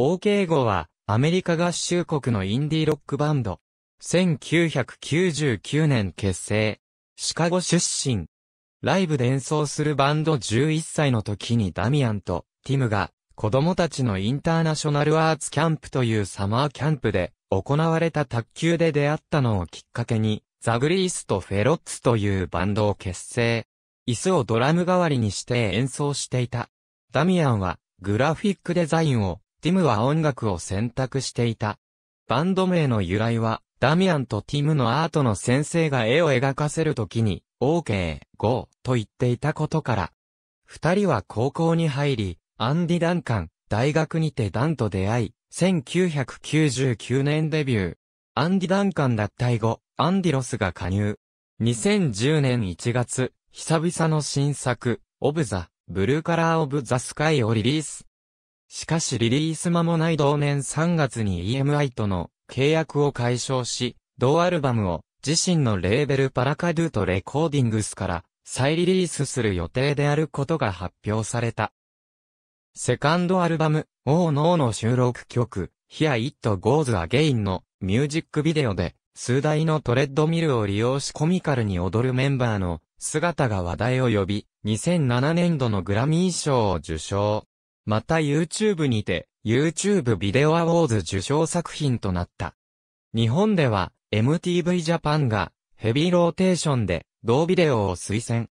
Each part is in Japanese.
OK 語は、アメリカ合衆国のインディーロックバンド。1999年結成。シカゴ出身。ライブで演奏するバンド11歳の時にダミアンとティムが子供たちのインターナショナルアーツキャンプというサマーキャンプで行われた卓球で出会ったのをきっかけにザグリースとフェロッツというバンドを結成。椅子をドラム代わりにして演奏していた。ダミアンはグラフィックデザインをティムは音楽を選択していた。バンド名の由来は、ダミアンとティムのアートの先生が絵を描かせるときに、OK、GO と言っていたことから。二人は高校に入り、アンディ・ダンカン、大学にてダンと出会い、1999年デビュー。アンディ・ダンカン脱退後、アンディロスが加入。2010年1月、久々の新作、オブザ、ブルーカラー・オブ・ザ・スカイをリリース。しかしリリース間もない同年3月に EMI との契約を解消し、同アルバムを自身のレーベルパラカドゥとレコーディングスから再リリースする予定であることが発表された。セカンドアルバム、オーノーの収録曲、Here It Goes Again のミュージックビデオで、数台のトレッドミルを利用しコミカルに踊るメンバーの姿が話題を呼び、2007年度のグラミー賞を受賞。また YouTube にて、YouTube ビデオアウォーズ受賞作品となった。日本では、MTV ジャパンが、ヘビーローテーションで、同ビデオを推薦。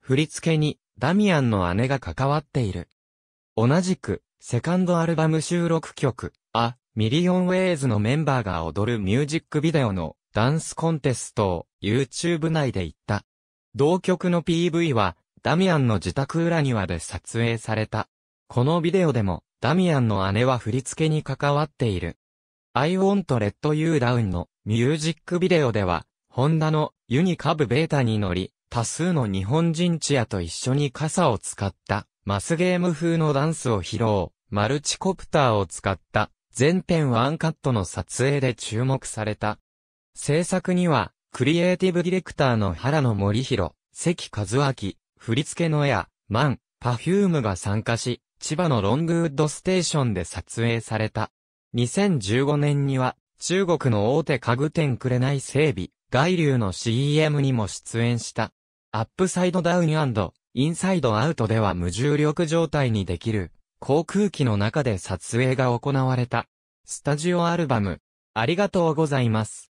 振り付けに、ダミアンの姉が関わっている。同じく、セカンドアルバム収録曲、あ、ミリオンウェイズのメンバーが踊るミュージックビデオのダンスコンテストを YouTube 内で行った。同曲の PV は、ダミアンの自宅裏庭で撮影された。このビデオでも、ダミアンの姉は振り付けに関わっている。I want let you down のミュージックビデオでは、ホンダのユニカブベータに乗り、多数の日本人チアと一緒に傘を使ったマスゲーム風のダンスを披露、マルチコプターを使った全編ワンカットの撮影で注目された。制作には、クリエイティブディレクターの原野森弘、関和明、振り付けのエア、マン、パフュームが参加し、千葉のロングウッドステーションで撮影された。2015年には、中国の大手家具店くれない整備、外流の CM にも出演した。アップサイドダウンインサイドアウトでは無重力状態にできる、航空機の中で撮影が行われた。スタジオアルバム、ありがとうございます。